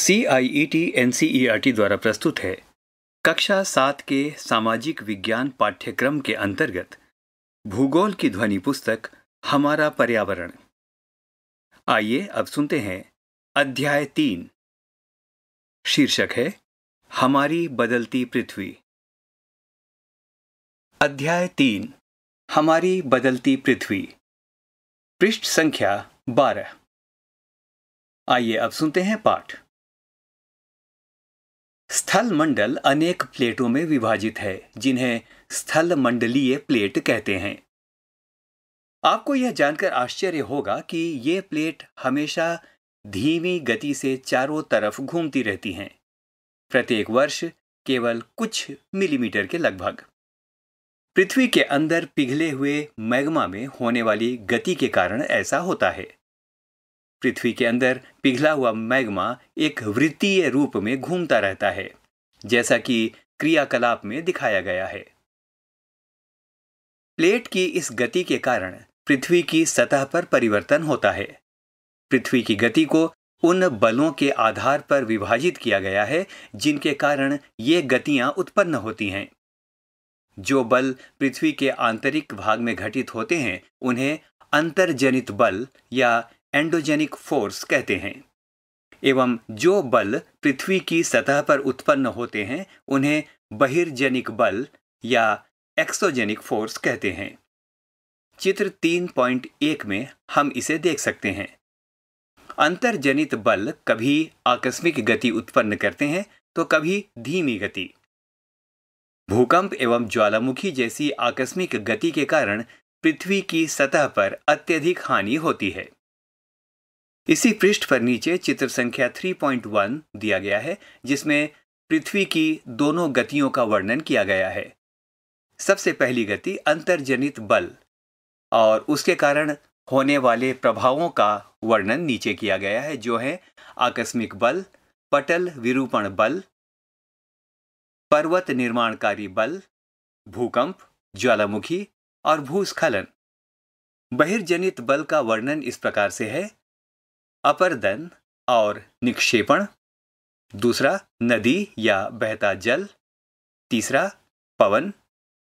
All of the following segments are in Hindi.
C I E T N C E R T द्वारा प्रस्तुत है कक्षा सात के सामाजिक विज्ञान पाठ्यक्रम के अंतर्गत भूगोल की ध्वनि पुस्तक हमारा पर्यावरण आइए अब सुनते हैं अध्याय तीन शीर्षक है हमारी बदलती पृथ्वी अध्याय तीन हमारी बदलती पृथ्वी पृष्ठ संख्या बारह आइए अब सुनते हैं पाठ स्थल मंडल अनेक प्लेटों में विभाजित है जिन्हें स्थल मंडलीय प्लेट कहते हैं आपको यह जानकर आश्चर्य होगा कि ये प्लेट हमेशा धीमी गति से चारों तरफ घूमती रहती हैं प्रत्येक वर्ष केवल कुछ मिलीमीटर के लगभग पृथ्वी के अंदर पिघले हुए मैग्मा में होने वाली गति के कारण ऐसा होता है पृथ्वी के अंदर पिघला हुआ मैग्मा एक वृत्तीय रूप में घूमता रहता है जैसा कि क्रियाकलाप में दिखाया गया है प्लेट की इस गति के कारण पृथ्वी की सतह पर परिवर्तन होता है पृथ्वी की गति को उन बलों के आधार पर विभाजित किया गया है जिनके कारण ये गतियां उत्पन्न होती हैं जो बल पृथ्वी के आंतरिक भाग में घटित होते हैं उन्हें अंतर्जनित बल या एंडोजेनिक फोर्स कहते हैं एवं जो बल पृथ्वी की सतह पर उत्पन्न होते हैं उन्हें बहिर्जेनिक बल या एक्सोजेनिक फोर्स कहते हैं चित्र 3.1 में हम इसे देख सकते हैं अंतर्जनित बल कभी आकस्मिक गति उत्पन्न करते हैं तो कभी धीमी गति भूकंप एवं ज्वालामुखी जैसी आकस्मिक गति के कारण पृथ्वी की सतह पर अत्यधिक हानि होती है इसी पृष्ठ पर नीचे चित्र संख्या 3.1 दिया गया है जिसमें पृथ्वी की दोनों गतियों का वर्णन किया गया है सबसे पहली गति अंतर्जनित बल और उसके कारण होने वाले प्रभावों का वर्णन नीचे किया गया है जो है आकस्मिक बल पटल विरूपण बल पर्वत निर्माणकारी बल भूकंप ज्वालामुखी और भूस्खलन बहिर्जनित बल का वर्णन इस प्रकार से है अपर दन और निक्षेपण दूसरा नदी या बहता जल तीसरा पवन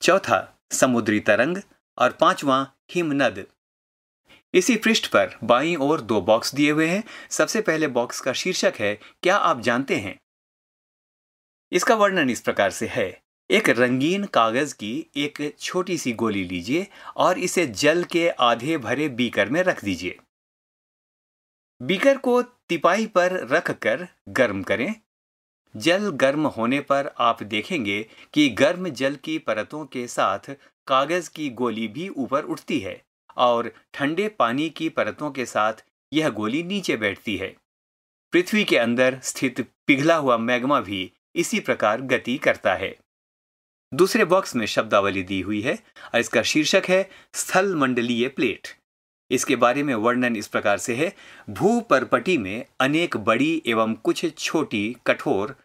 चौथा समुद्री तरंग और पांचवा हिमनद इसी पृष्ठ पर बाई ओर दो बॉक्स दिए हुए हैं सबसे पहले बॉक्स का शीर्षक है क्या आप जानते हैं इसका वर्णन इस प्रकार से है एक रंगीन कागज की एक छोटी सी गोली लीजिए और इसे जल के आधे भरे बीकर में रख दीजिए बीकर को तिपाही पर रख कर गर्म करें जल गर्म होने पर आप देखेंगे कि गर्म जल की परतों के साथ कागज़ की गोली भी ऊपर उठती है और ठंडे पानी की परतों के साथ यह गोली नीचे बैठती है पृथ्वी के अंदर स्थित पिघला हुआ मैग्मा भी इसी प्रकार गति करता है दूसरे बॉक्स में शब्दावली दी हुई है और इसका शीर्षक है स्थल मंडलीय प्लेट इसके बारे में वर्णन इस प्रकार से है भू परपटी में अनेक बड़ी एवं कुछ छोटी कठोर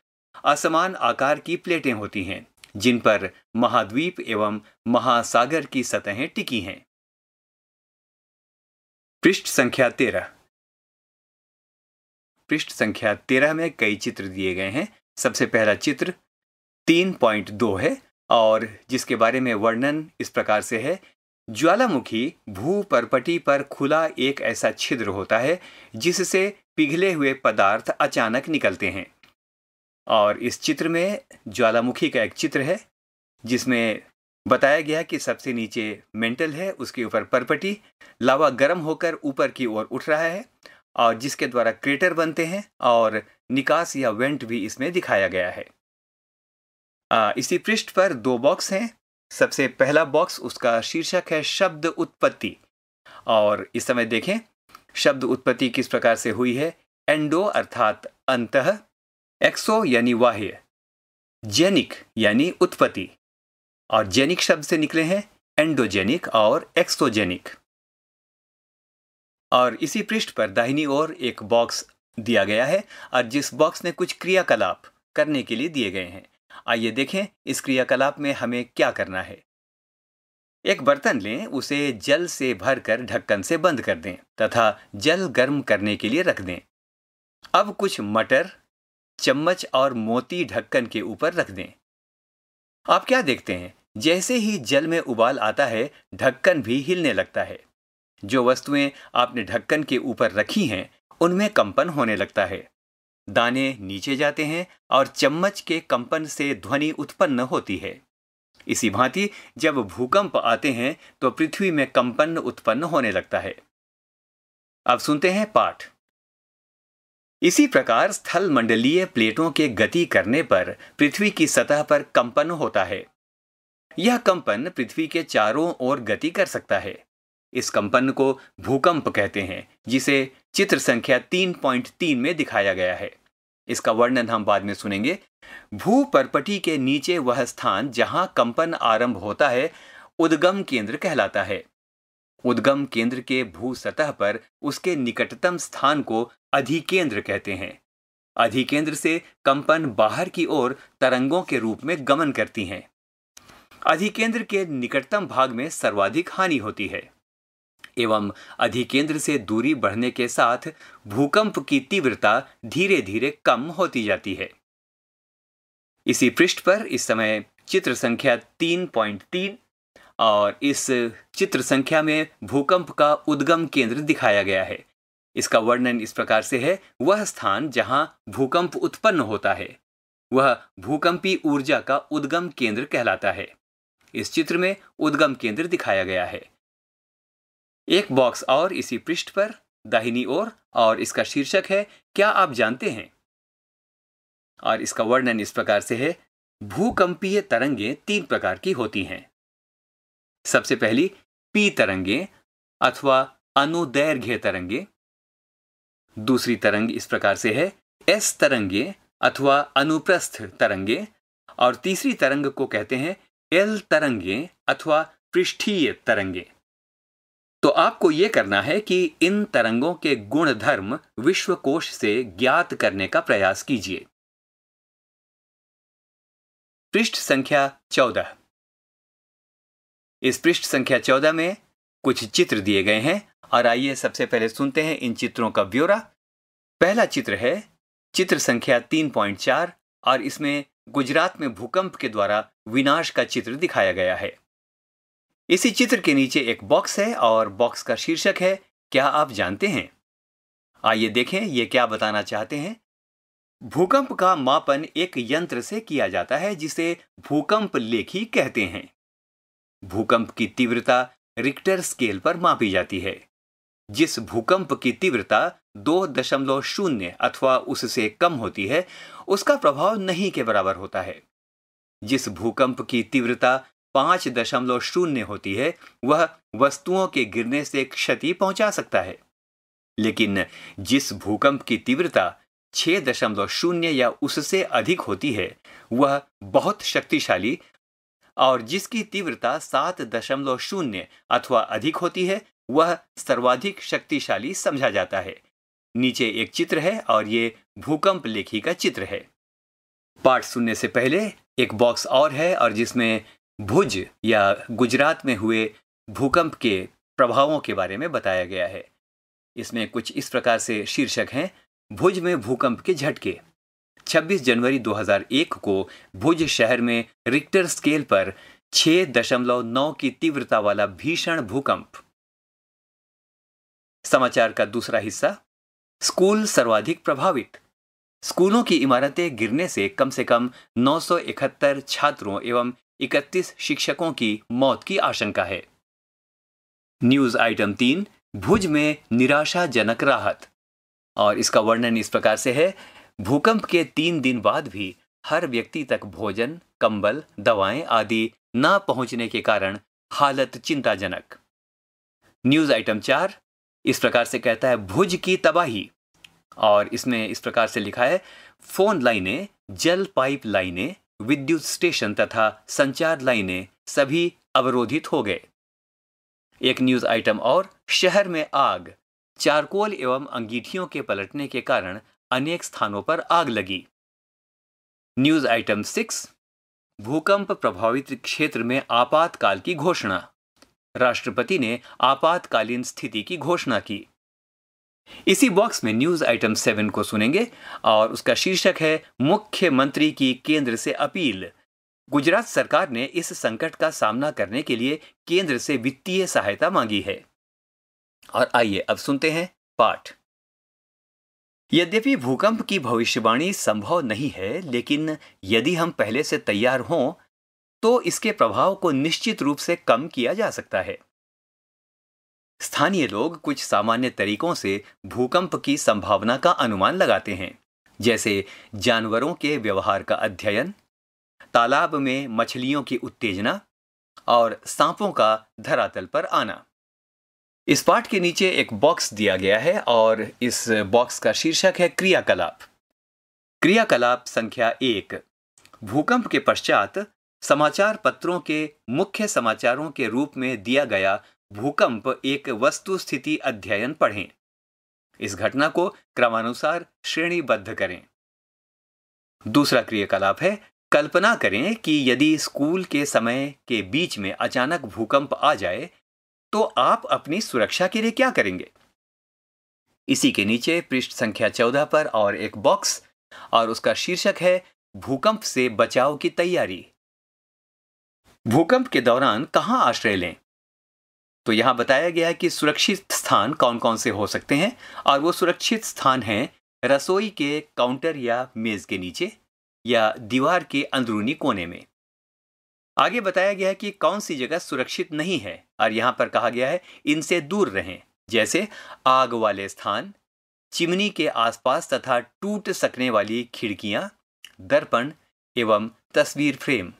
असमान आकार की प्लेटें होती हैं जिन पर महाद्वीप एवं महासागर की सतहें टिकी हैं पृष्ठ संख्या तेरह पृष्ठ संख्या तेरह में कई चित्र दिए गए हैं सबसे पहला चित्र तीन पॉइंट दो है और जिसके बारे में वर्णन इस प्रकार से है ज्वालामुखी भू परपटी पर खुला एक ऐसा छिद्र होता है जिससे पिघले हुए पदार्थ अचानक निकलते हैं और इस चित्र में ज्वालामुखी का एक चित्र है जिसमें बताया गया कि सबसे नीचे मेंटल है उसके ऊपर परपटी लावा गर्म होकर ऊपर की ओर उठ रहा है और जिसके द्वारा क्रेटर बनते हैं और निकास या वेंट भी इसमें दिखाया गया है इसी पृष्ठ पर दो बॉक्स हैं सबसे पहला बॉक्स उसका शीर्षक है शब्द उत्पत्ति और इस समय देखें शब्द उत्पत्ति किस प्रकार से हुई है एंडो अर्थात अंत एक्सो यानी वाह्य जेनिक यानी उत्पत्ति और जेनिक शब्द से निकले हैं एंडोजेनिक और एक्सोजेनिक और इसी पृष्ठ पर दाहिनी ओर एक बॉक्स दिया गया है और जिस बॉक्स में कुछ क्रियाकलाप करने के लिए दिए गए हैं आइए देखें इस क्रियाकलाप में हमें क्या करना है एक बर्तन लें उसे जल से भरकर ढक्कन से बंद कर दें तथा जल गर्म करने के लिए रख दें अब कुछ मटर चम्मच और मोती ढक्कन के ऊपर रख दें आप क्या देखते हैं जैसे ही जल में उबाल आता है ढक्कन भी हिलने लगता है जो वस्तुएं आपने ढक्कन के ऊपर रखी हैं उनमें कंपन होने लगता है दाने नीचे जाते हैं और चम्मच के कंपन से ध्वनि उत्पन्न होती है इसी भांति जब भूकंप आते हैं तो पृथ्वी में कंपन उत्पन्न होने लगता है अब सुनते हैं पाठ इसी प्रकार स्थल मंडलीय प्लेटों के गति करने पर पृथ्वी की सतह पर कंपन होता है यह कंपन पृथ्वी के चारों ओर गति कर सकता है इस कंपन को भूकंप कहते हैं जिसे चित्र संख्या 3.3 में दिखाया गया है इसका वर्णन हम बाद में सुनेंगे भू परपटी के नीचे वह स्थान जहां कंपन आरंभ होता है उद्गम केंद्र कहलाता है उद्गम केंद्र के भू सतह पर उसके निकटतम स्थान को अधिकेंद्र कहते हैं अधिकेंद्र से कंपन बाहर की ओर तरंगों के रूप में गमन करती हैं अधिकेंद्र के निकटतम भाग में सर्वाधिक हानि होती है एवं अधिकेंद्र से दूरी बढ़ने के साथ भूकंप की तीव्रता धीरे धीरे कम होती जाती है इसी पृष्ठ पर इस समय चित्र संख्या 3.3 और इस चित्र संख्या में भूकंप का उद्गम केंद्र दिखाया गया है इसका वर्णन इस प्रकार से है वह स्थान जहां भूकंप उत्पन्न होता है वह भूकंपी ऊर्जा का उद्गम केंद्र कहलाता है इस चित्र में उद्गम केंद्र दिखाया गया है एक बॉक्स और इसी पृष्ठ पर दाहिनी ओर और इसका शीर्षक है क्या आप जानते हैं और इसका वर्णन इस प्रकार से है भूकंपीय तरंगे तीन प्रकार की होती हैं सबसे पहली पी तरंगे अथवा अनुदैर्घ्य तरंगे दूसरी तरंग इस प्रकार से है एस तरंगे अथवा अनुप्रस्थ तरंगे और तीसरी तरंग को कहते हैं एल तरंगे अथवा पृष्ठीय तरंगे तो आपको यह करना है कि इन तरंगों के गुण धर्म विश्वकोश से ज्ञात करने का प्रयास कीजिए पृष्ठ संख्या चौदह इस पृष्ठ संख्या चौदह में कुछ चित्र दिए गए हैं और आइए सबसे पहले सुनते हैं इन चित्रों का ब्यौरा पहला चित्र है चित्र संख्या तीन पॉइंट चार और इसमें गुजरात में भूकंप के द्वारा विनाश का चित्र दिखाया गया है इसी चित्र के नीचे एक बॉक्स है और बॉक्स का शीर्षक है क्या आप जानते हैं आइए देखें ये क्या बताना चाहते हैं भूकंप का मापन एक यंत्र से किया जाता है जिसे भूकंप लेखी कहते हैं भूकंप की तीव्रता रिक्टर स्केल पर मापी जाती है जिस भूकंप की तीव्रता दो दशमलव शून्य अथवा उससे कम होती है उसका प्रभाव नहीं के बराबर होता है जिस भूकंप की तीव्रता पांच दशमलव शून्य होती है वह वस्तुओं के गिरने से क्षति पहुंचा सकता है लेकिन जिस भूकंप की तीव्रता छह दशमलव शून्य या उससे अधिक होती है वह बहुत शक्तिशाली और जिसकी तीव्रता सात दशमलव शून्य अथवा अधिक होती है वह सर्वाधिक शक्तिशाली समझा जाता है नीचे एक चित्र है और ये भूकंप लेखी का चित्र है पाठ सुनने से पहले एक बॉक्स और है और जिसमें भुज या गुजरात में हुए भूकंप के प्रभावों के बारे में बताया गया है इसमें कुछ इस प्रकार से शीर्षक हैं भुज में भूकंप के झटके 26 जनवरी 2001 को भुज शहर में रिक्टर स्केल पर 6.9 की तीव्रता वाला भीषण भूकंप समाचार का दूसरा हिस्सा स्कूल सर्वाधिक प्रभावित स्कूलों की इमारतें गिरने से कम से कम नौ छात्रों एवं इकतीस शिक्षकों की मौत की आशंका है न्यूज आइटम तीन भुज में निराशाजनक राहत और इसका वर्णन इस प्रकार से है भूकंप के तीन दिन बाद भी हर व्यक्ति तक भोजन कंबल दवाएं आदि ना पहुंचने के कारण हालत चिंताजनक न्यूज आइटम चार इस प्रकार से कहता है भुज की तबाही और इसमें इस प्रकार से लिखा है फोन लाइनें जल पाइप लाइनें विद्युत स्टेशन तथा संचार लाइनें सभी अवरोधित हो गए एक न्यूज आइटम और शहर में आग चारकोल एवं अंगीठियों के पलटने के कारण अनेक स्थानों पर आग लगी न्यूज आइटम सिक्स भूकंप प्रभावित क्षेत्र में आपातकाल की घोषणा राष्ट्रपति ने आपातकालीन स्थिति की घोषणा की इसी बॉक्स में न्यूज आइटम सेवन को सुनेंगे और उसका शीर्षक है मुख्यमंत्री की केंद्र से अपील गुजरात सरकार ने इस संकट का सामना करने के लिए केंद्र से वित्तीय सहायता मांगी है और आइए अब सुनते हैं पाठ यद्यपि भूकंप की भविष्यवाणी संभव नहीं है लेकिन यदि हम पहले से तैयार हों तो इसके प्रभाव को निश्चित रूप से कम किया जा सकता है स्थानीय लोग कुछ सामान्य तरीकों से भूकंप की संभावना का अनुमान लगाते हैं जैसे जानवरों के व्यवहार का अध्ययन तालाब में मछलियों की उत्तेजना और सांपों का धरातल पर आना इस पाठ के नीचे एक बॉक्स दिया गया है और इस बॉक्स का शीर्षक है क्रियाकलाप क्रियाकलाप संख्या एक भूकंप के पश्चात समाचार पत्रों के मुख्य समाचारों के रूप में दिया गया भूकंप एक वस्तु स्थिति अध्ययन पढ़ें इस घटना को क्रमानुसार श्रेणीबद्ध करें दूसरा क्रियाकलाप है कल्पना करें कि यदि स्कूल के समय के बीच में अचानक भूकंप आ जाए तो आप अपनी सुरक्षा के लिए क्या करेंगे इसी के नीचे पृष्ठ संख्या चौदह पर और एक बॉक्स और उसका शीर्षक है भूकंप से बचाव की तैयारी भूकंप के दौरान कहां आश्रय लें तो यहाँ बताया गया है कि सुरक्षित स्थान कौन कौन से हो सकते हैं और वो सुरक्षित स्थान हैं रसोई के काउंटर या मेज़ के नीचे या दीवार के अंदरूनी कोने में आगे बताया गया है कि कौन सी जगह सुरक्षित नहीं है और यहाँ पर कहा गया है इनसे दूर रहें जैसे आग वाले स्थान चिमनी के आसपास तथा टूट सकने वाली खिड़कियाँ दर्पण एवं तस्वीर फ्रेम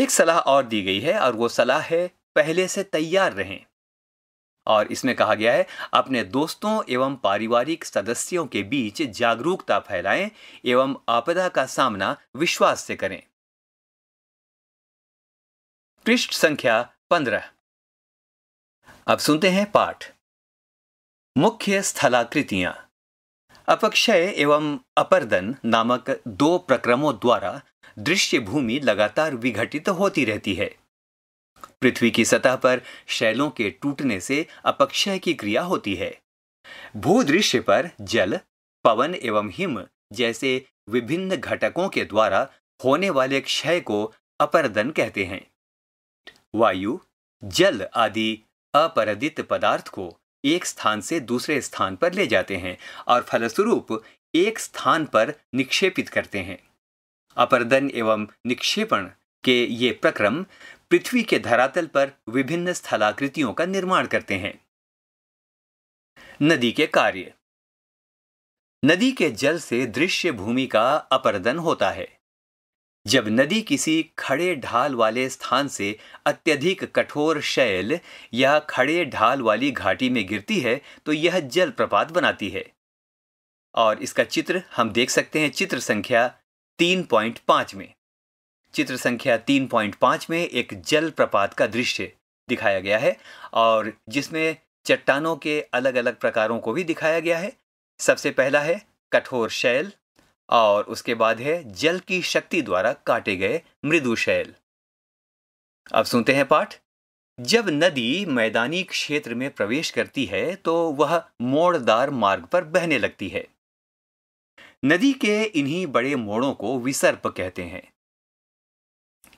एक सलाह और दी गई है और वो सलाह है पहले से तैयार रहें और इसमें कहा गया है अपने दोस्तों एवं पारिवारिक सदस्यों के बीच जागरूकता फैलाएं एवं आपदा का सामना विश्वास से करें पृष्ठ संख्या पंद्रह अब सुनते हैं पाठ मुख्य स्थलाकृतियां अपक्षय एवं अपर्दन नामक दो प्रक्रमों द्वारा दृश्य भूमि लगातार विघटित होती रहती है पृथ्वी की सतह पर शैलों के टूटने से अपक्षय की क्रिया होती है भूदृश्य पर जल पवन एवं हिम जैसे विभिन्न घटकों के द्वारा होने वाले क्षय को अपरदन कहते हैं वायु जल आदि अपरदित पदार्थ को एक स्थान से दूसरे स्थान पर ले जाते हैं और फलस्वरूप एक स्थान पर निक्षेपित करते हैं अपरदन एवं निक्षेपण के ये प्रक्रम पृथ्वी के धरातल पर विभिन्न स्थलाकृतियों का निर्माण करते हैं नदी के कार्य नदी के जल से दृश्य भूमि का अपरदन होता है जब नदी किसी खड़े ढाल वाले स्थान से अत्यधिक कठोर शैल या खड़े ढाल वाली घाटी में गिरती है तो यह जलप्रपात बनाती है और इसका चित्र हम देख सकते हैं चित्र संख्या 3.5 में चित्र संख्या 3.5 में एक जल प्रपात का दृश्य दिखाया गया है और जिसमें चट्टानों के अलग अलग प्रकारों को भी दिखाया गया है सबसे पहला है कठोर शैल और उसके बाद है जल की शक्ति द्वारा काटे गए मृदु शैल अब सुनते हैं पाठ जब नदी मैदानी क्षेत्र में प्रवेश करती है तो वह मोड़दार मार्ग पर बहने लगती है नदी के इन्हीं बड़े मोड़ों को विसर्प कहते हैं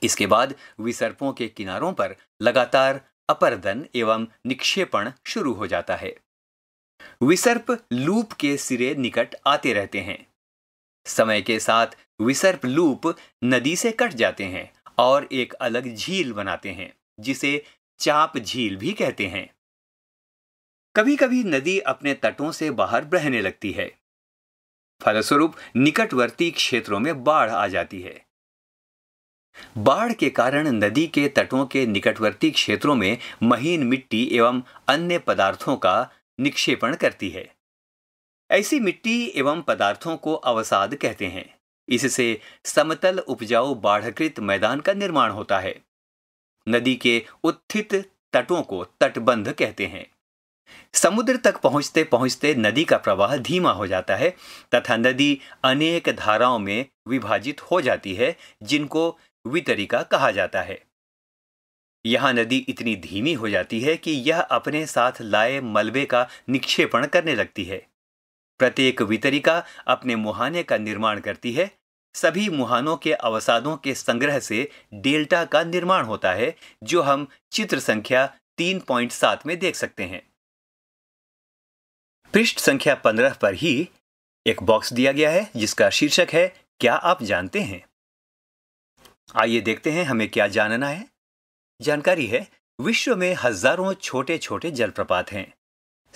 इसके बाद विसर्पों के किनारों पर लगातार अपरदन एवं निक्षेपण शुरू हो जाता है विसर्प लूप के सिरे निकट आते रहते हैं समय के साथ विसर्प लूप नदी से कट जाते हैं और एक अलग झील बनाते हैं जिसे चाप झील भी कहते हैं कभी कभी नदी अपने तटों से बाहर बहने लगती है फलस्वरूप निकटवर्ती क्षेत्रों में बाढ़ आ जाती है बाढ़ के कारण नदी के तटों के निकटवर्ती क्षेत्रों में महीन मिट्टी एवं अन्य पदार्थों का निक्षेपण करती है ऐसी मिट्टी एवं पदार्थों को अवसाद कहते हैं इससे समतल उपजाऊ बाढ़कृत मैदान का निर्माण होता है नदी के उत्थित तटों को तटबंध कहते हैं समुद्र तक पहुंचते पहुंचते नदी का प्रवाह धीमा हो जाता है तथा नदी अनेक धाराओं में विभाजित हो जाती है जिनको वितरिका कहा जाता है यहां नदी इतनी धीमी हो जाती है कि यह अपने साथ लाए मलबे का निक्षेपण करने लगती है प्रत्येक वितरिका अपने मुहाने का निर्माण करती है सभी मुहानों के अवसादों के संग्रह से डेल्टा का निर्माण होता है जो हम चित्र संख्या 3.7 में देख सकते हैं पृष्ठ संख्या 15 पर ही एक बॉक्स दिया गया है जिसका शीर्षक है क्या आप जानते हैं आइए देखते हैं हमें क्या जानना है जानकारी है विश्व में हजारों छोटे छोटे जलप्रपात हैं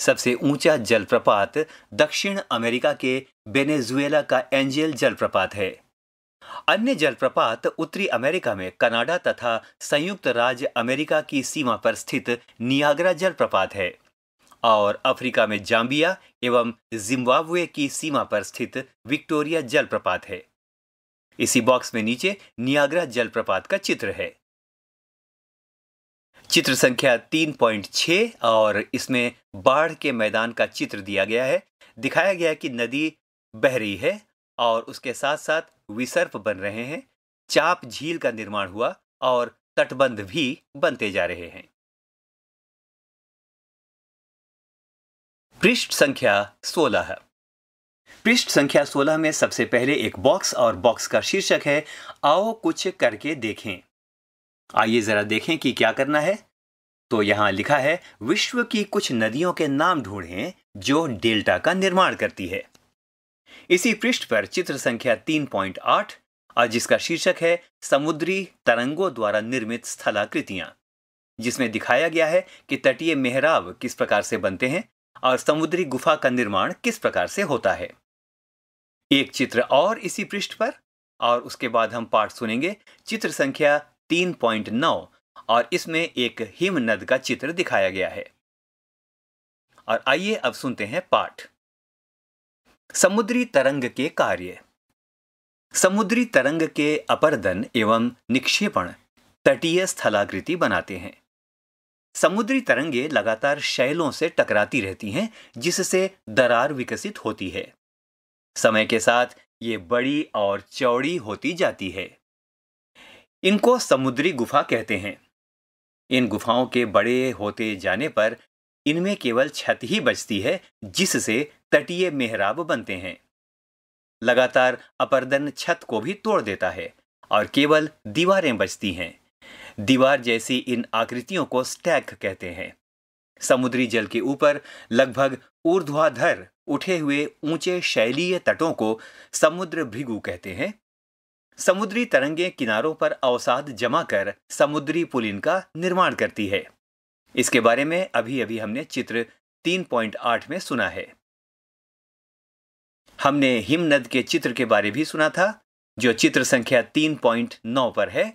सबसे ऊंचा जलप्रपात दक्षिण अमेरिका के बेनेजुएला का एंजेल जलप्रपात है अन्य जलप्रपात उत्तरी अमेरिका में कनाडा तथा संयुक्त राज्य अमेरिका की सीमा पर स्थित नियाग्रा जलप्रपात है और अफ्रीका में जाम्बिया एवं जिम्बाब्वे की सीमा पर स्थित विक्टोरिया जलप्रपात है इसी बॉक्स में नीचे नियाग्रा जलप्रपात का चित्र है चित्र संख्या 3.6 और इसमें बाढ़ के मैदान का चित्र दिया गया है दिखाया गया कि नदी बह रही है और उसके साथ साथ विसर्प बन रहे हैं चाप झील का निर्माण हुआ और तटबंध भी बनते जा रहे हैं पृष्ठ संख्या सोलह है पृष्ठ संख्या 16 में सबसे पहले एक बॉक्स और बॉक्स का शीर्षक है आओ कुछ करके देखें आइए जरा देखें कि क्या करना है तो यहाँ लिखा है विश्व की कुछ नदियों के नाम ढूंढें जो डेल्टा का निर्माण करती है इसी पृष्ठ पर चित्र संख्या 3.8 और जिसका शीर्षक है समुद्री तरंगों द्वारा निर्मित स्थलाकृतियां जिसमें दिखाया गया है कि तटीय मेहराब किस प्रकार से बनते हैं और समुद्री गुफा का निर्माण किस प्रकार से होता है एक चित्र और इसी पृष्ठ पर और उसके बाद हम पाठ सुनेंगे चित्र संख्या 3.9 और इसमें एक हिमनद का चित्र दिखाया गया है और आइए अब सुनते हैं पाठ समुद्री तरंग के कार्य समुद्री तरंग के अपरदन एवं निक्षेपण तटीय स्थलाकृति बनाते हैं समुद्री तरंगे लगातार शैलों से टकराती रहती हैं जिससे दरार विकसित होती है समय के साथ ये बड़ी और चौड़ी होती जाती है इनको समुद्री गुफा कहते हैं इन गुफाओं के बड़े होते जाने पर इनमें केवल छत ही बचती है जिससे तटीय मेहराब बनते हैं लगातार अपर्दन छत को भी तोड़ देता है और केवल दीवारें बचती हैं दीवार जैसी इन आकृतियों को स्टैक कहते हैं समुद्री जल के ऊपर लगभग ऊर्ध्वाधर उठे हुए ऊंचे शैलीय तटों को समुद्र भृगु कहते हैं समुद्री तरंगे किनारों पर अवसाद जमा कर समुद्री पुलिन का निर्माण करती है इसके बारे में अभी अभी हमने चित्र 3.8 में सुना है हमने हिमनद के चित्र के बारे भी सुना था जो चित्र संख्या 3.9 पर है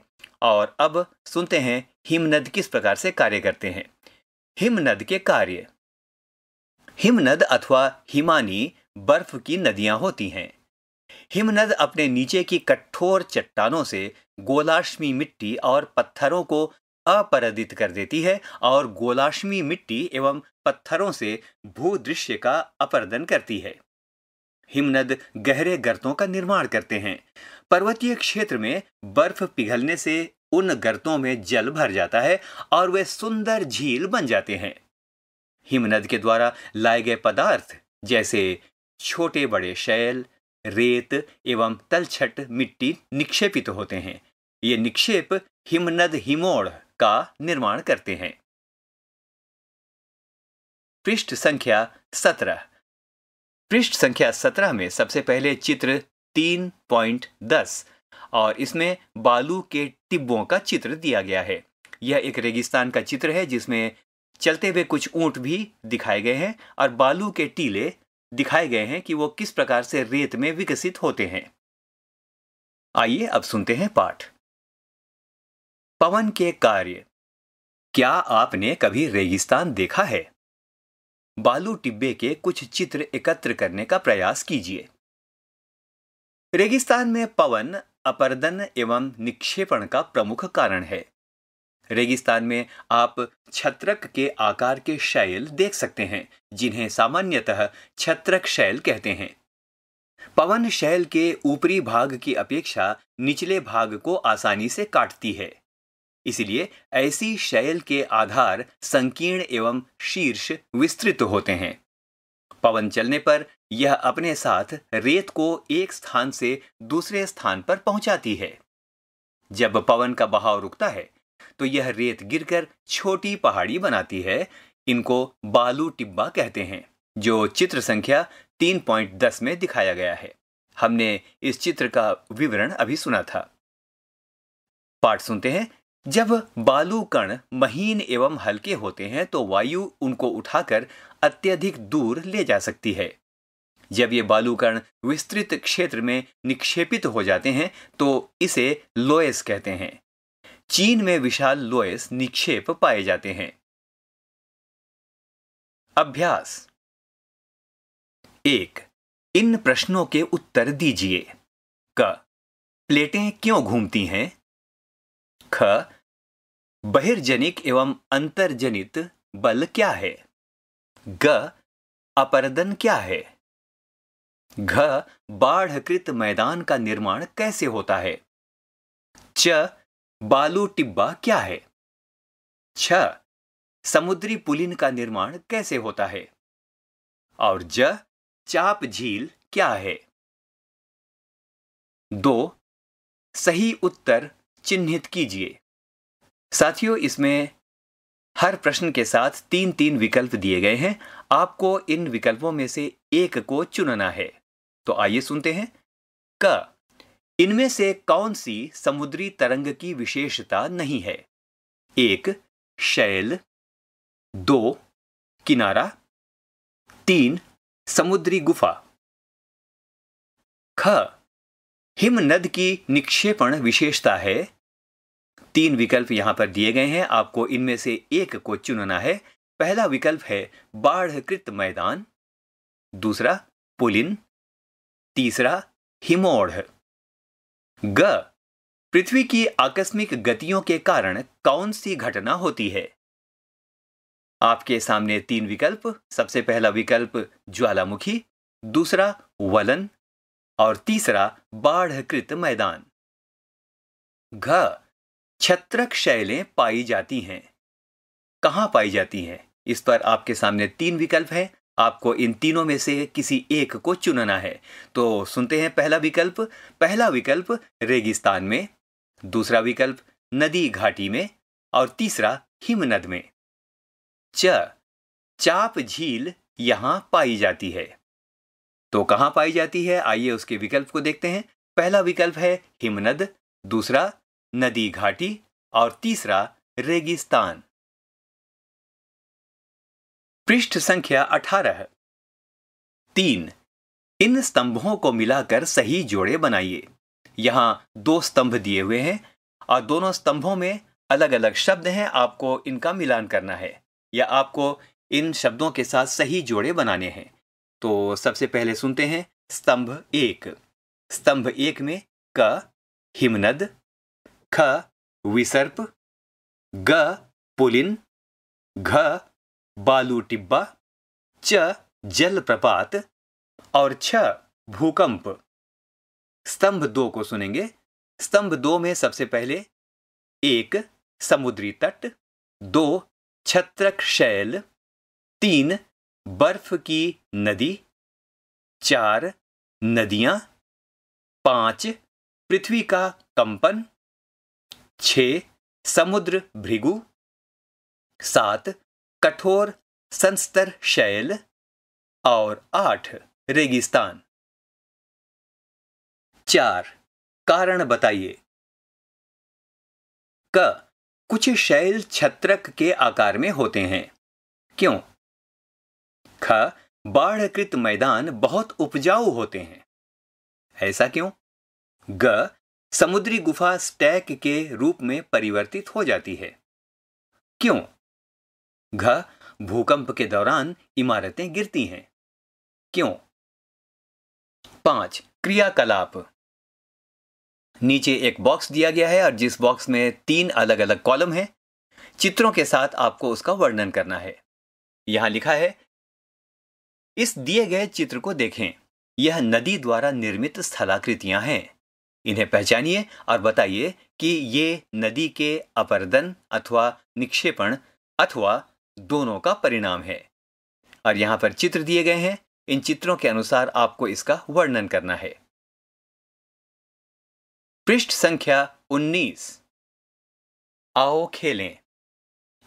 और अब सुनते हैं हिमनद किस प्रकार से कार्य करते हैं हिमनद के कार्य हिमनद अथवा हिमानी बर्फ की नदियां होती हैं हिमनद अपने नीचे की कठोर चट्टानों से गोलाश्मी मिट्टी और पत्थरों को अपरदित कर देती है और गोलाश्मी मिट्टी एवं पत्थरों से भूदृश्य का अपर्दन करती है हिमनद गहरे गर्तों का निर्माण करते हैं पर्वतीय क्षेत्र में बर्फ पिघलने से उन गर्तों में जल भर जाता है और वे सुंदर झील बन जाते हैं हिमनद के द्वारा लाए गए पदार्थ जैसे छोटे बड़े शैल रेत एवं तलछट मिट्टी निक्षेपित तो होते हैं ये निक्षेप हिमनद हिमोड़ का निर्माण करते हैं पृष्ठ संख्या सत्रह पृष्ठ संख्या सत्रह में सबसे पहले चित्र तीन पॉइंट दस और इसमें बालू के टिब्बों का चित्र दिया गया है यह एक रेगिस्तान का चित्र है जिसमें चलते हुए कुछ ऊंट भी दिखाए गए हैं और बालू के टीले दिखाए गए हैं कि वो किस प्रकार से रेत में विकसित होते हैं आइए अब सुनते हैं पाठ पवन के कार्य क्या आपने कभी रेगिस्तान देखा है बालू टिब्बे के कुछ चित्र एकत्र करने का प्रयास कीजिए रेगिस्तान में पवन अपरदन एवं निक्षेपण का प्रमुख कारण है रेगिस्तान में आप छत्रक के आकार के शैल देख सकते हैं जिन्हें सामान्यतः छत्रक शैल कहते हैं पवन शैल के ऊपरी भाग की अपेक्षा निचले भाग को आसानी से काटती है इसलिए ऐसी शैल के आधार संकीर्ण एवं शीर्ष विस्तृत होते हैं पवन चलने पर यह अपने साथ रेत को एक स्थान से दूसरे स्थान पर पहुंचाती है जब पवन का बहाव रुकता है तो यह रेत गिरकर छोटी पहाड़ी बनाती है इनको बालू टिब्बा कहते हैं जो चित्र संख्या 3.10 में दिखाया गया है हमने इस चित्र का विवरण अभी सुना था पाठ सुनते हैं जब बालू कण महीन एवं हल्के होते हैं तो वायु उनको उठाकर अत्यधिक दूर ले जा सकती है जब ये बालू कण विस्तृत क्षेत्र में निक्षेपित हो जाते हैं तो इसे लोएस कहते हैं चीन में विशाल लोयस निक्षेप पाए जाते हैं अभ्यास एक इन प्रश्नों के उत्तर दीजिए क प्लेटें क्यों घूमती हैं ख बहिर्जनिक एवं अंतर्जनित बल क्या है ग अपरदन क्या है घ बाढ़कृत मैदान का निर्माण कैसे होता है च बालू टिब्बा क्या है छ समुद्री पुलिन का निर्माण कैसे होता है और ज चाप झील क्या है दो सही उत्तर चिन्हित कीजिए साथियों इसमें हर प्रश्न के साथ तीन तीन विकल्प दिए गए हैं आपको इन विकल्पों में से एक को चुनना है तो आइए सुनते हैं क इनमें से कौन सी समुद्री तरंग की विशेषता नहीं है एक शैल दो किनारा तीन समुद्री गुफा ख हिमनद की निक्षेपण विशेषता है तीन विकल्प यहां पर दिए गए हैं आपको इनमें से एक को चुनना है पहला विकल्प है बाढ़कृत मैदान दूसरा पुलिन तीसरा हिमोढ़ ग पृथ्वी की आकस्मिक गतियों के कारण कौन सी घटना होती है आपके सामने तीन विकल्प सबसे पहला विकल्प ज्वालामुखी दूसरा वलन और तीसरा बाढ़कृत मैदान घ छत्रक शैलें पाई जाती हैं कहां पाई जाती हैं इस पर आपके सामने तीन विकल्प हैं आपको इन तीनों में से किसी एक को चुनना है तो सुनते हैं पहला विकल्प पहला विकल्प रेगिस्तान में दूसरा विकल्प नदी घाटी में और तीसरा हिमनद में च चाप झील यहां पाई जाती है तो कहां पाई जाती है आइए उसके विकल्प को देखते हैं पहला विकल्प है हिमनद दूसरा नदी घाटी और तीसरा रेगिस्तान पृष्ठ संख्या अठारह तीन इन स्तंभों को मिलाकर सही जोड़े बनाइए यहां दो स्तंभ दिए हुए हैं और दोनों स्तंभों में अलग अलग शब्द हैं आपको इनका मिलान करना है या आपको इन शब्दों के साथ सही जोड़े बनाने हैं तो सबसे पहले सुनते हैं स्तंभ एक स्तंभ एक में क हिमनद ख विसर्प ग पुलिन घ बालू टिब्बा च प्रपात और छ भूकंप स्तंभ दो को सुनेंगे स्तंभ दो में सबसे पहले एक समुद्री तट दो छत्रक शैल तीन बर्फ की नदी चार नदियां पांच पृथ्वी का कंपन छ समुद्र भृगु सात कठोर संस्तर शैल और आठ रेगिस्तान चार कारण बताइए क कुछ शैल छत्रक के आकार में होते हैं क्यों ख बाढ़कृत मैदान बहुत उपजाऊ होते हैं ऐसा क्यों ग समुद्री गुफा स्टैक के रूप में परिवर्तित हो जाती है क्यों घ भूकंप के दौरान इमारतें गिरती हैं क्यों पांच क्रियाकलाप नीचे एक बॉक्स दिया गया है और जिस बॉक्स में तीन अलग अलग कॉलम हैं चित्रों के साथ आपको उसका वर्णन करना है यहां लिखा है इस दिए गए चित्र को देखें यह नदी द्वारा निर्मित स्थलाकृतियां हैं इन्हें पहचानिए और बताइए कि ये नदी के अपरदन अथवा निक्षेपण अथवा दोनों का परिणाम है और यहां पर चित्र दिए गए हैं इन चित्रों के अनुसार आपको इसका वर्णन करना है पृष्ठ संख्या 19 आओ खेलें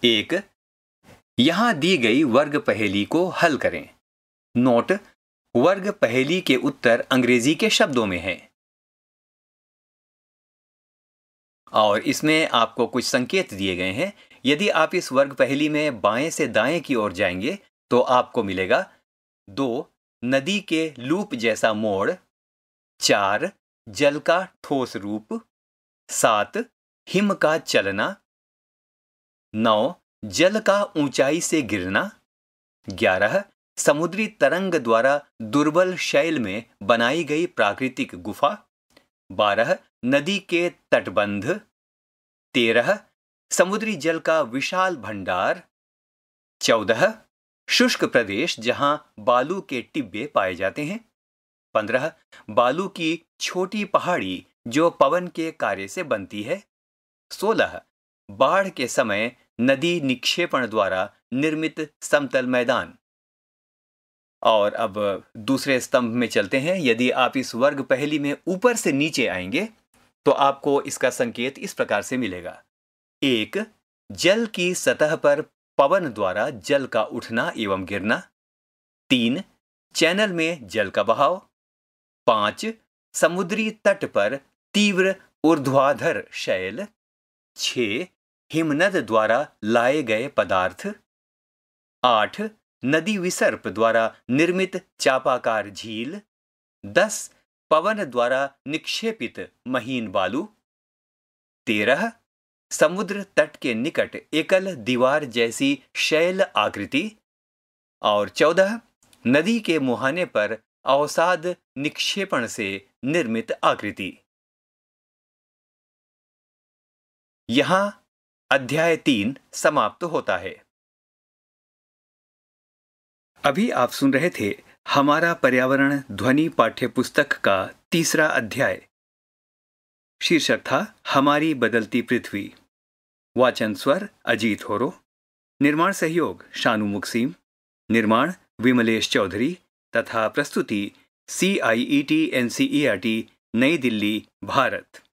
एक यहां दी गई वर्ग पहेली को हल करें नोट वर्ग पहेली के उत्तर अंग्रेजी के शब्दों में हैं और इसमें आपको कुछ संकेत दिए गए हैं यदि आप इस वर्ग पहली में बाएं से दाएं की ओर जाएंगे तो आपको मिलेगा दो नदी के लूप जैसा मोड़ चार जल का ठोस रूप सात हिम का चलना नौ जल का ऊंचाई से गिरना ग्यारह समुद्री तरंग द्वारा दुर्बल शैल में बनाई गई प्राकृतिक गुफा बारह नदी के तटबंध तेरह समुद्री जल का विशाल भंडार चौदह शुष्क प्रदेश जहां बालू के टिब्बे पाए जाते हैं पंद्रह बालू की छोटी पहाड़ी जो पवन के कार्य से बनती है सोलह बाढ़ के समय नदी निक्षेपण द्वारा निर्मित समतल मैदान और अब दूसरे स्तंभ में चलते हैं यदि आप इस वर्ग पहली में ऊपर से नीचे आएंगे तो आपको इसका संकेत इस प्रकार से मिलेगा एक जल की सतह पर पवन द्वारा जल का उठना एवं गिरना तीन चैनल में जल का बहाव पांच समुद्री तट पर तीव्र ऊर्ध्वाधर शैल छ हिमनद द्वारा लाए गए पदार्थ आठ नदी विसर्प द्वारा निर्मित चापाकार झील दस पवन द्वारा निक्षेपित महीन बालू तेरह समुद्र तट के निकट एकल दीवार जैसी शैल आकृति और चौदह नदी के मुहाने पर अवसाद निक्षेपण से निर्मित आकृति यहां अध्याय तीन समाप्त होता है अभी आप सुन रहे थे हमारा पर्यावरण ध्वनि पाठ्य पुस्तक का तीसरा अध्याय शीर्षक था हमारी बदलती पृथ्वी वाचन स्वर अजीत होरो निर्माण सहयोग शानु मुक्सीम निर्माण विमलेश चौधरी तथा प्रस्तुति C I E T N C E R T New Delhi Bharat